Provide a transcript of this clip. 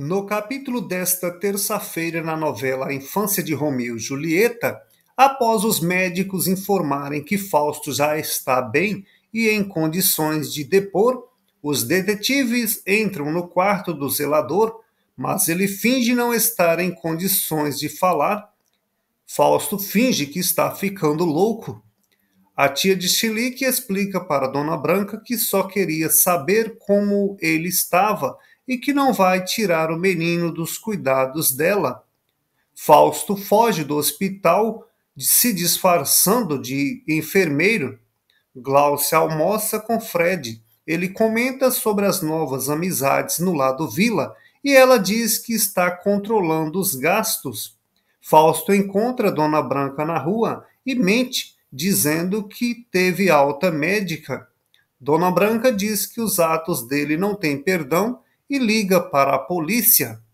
No capítulo desta terça-feira, na novela A Infância de Romeu e Julieta, após os médicos informarem que Fausto já está bem e em condições de depor, os detetives entram no quarto do zelador, mas ele finge não estar em condições de falar. Fausto finge que está ficando louco. A tia de Chilique explica para Dona Branca que só queria saber como ele estava e que não vai tirar o menino dos cuidados dela. Fausto foge do hospital, se disfarçando de enfermeiro. Glaucia almoça com Fred. Ele comenta sobre as novas amizades no lado vila e ela diz que está controlando os gastos. Fausto encontra Dona Branca na rua e mente, dizendo que teve alta médica. Dona Branca diz que os atos dele não têm perdão e liga para a polícia